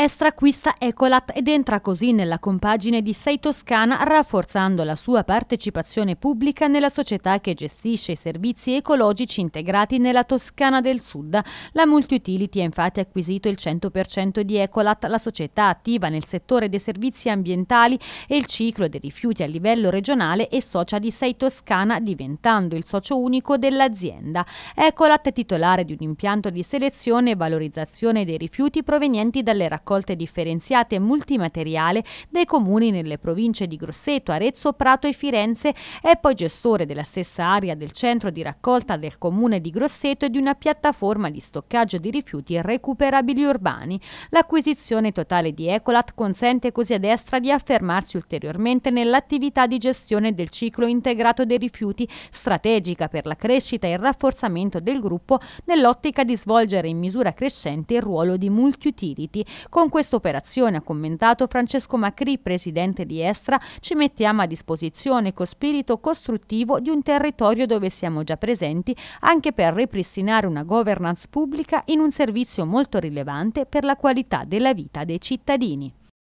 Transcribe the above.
Estra acquista Ecolat ed entra così nella compagine di Sei Toscana rafforzando la sua partecipazione pubblica nella società che gestisce i servizi ecologici integrati nella Toscana del Sud. La Multiutility ha infatti acquisito il 100% di Ecolat, la società attiva nel settore dei servizi ambientali e il ciclo dei rifiuti a livello regionale e socia di Sei Toscana diventando il socio unico dell'azienda. Ecolat è titolare di un impianto di selezione e valorizzazione dei rifiuti provenienti dalle raccolte raccolte differenziate multimateriale dei comuni nelle province di Grosseto, Arezzo, Prato e Firenze. È poi gestore della stessa area del centro di raccolta del comune di Grosseto e di una piattaforma di stoccaggio di rifiuti recuperabili urbani. L'acquisizione totale di Ecolat consente così a destra di affermarsi ulteriormente nell'attività di gestione del ciclo integrato dei rifiuti, strategica per la crescita e il rafforzamento del gruppo nell'ottica di svolgere in misura crescente il ruolo di multi-utility, con questa operazione, ha commentato Francesco Macri, presidente di Estra, ci mettiamo a disposizione con spirito costruttivo di un territorio dove siamo già presenti anche per ripristinare una governance pubblica in un servizio molto rilevante per la qualità della vita dei cittadini.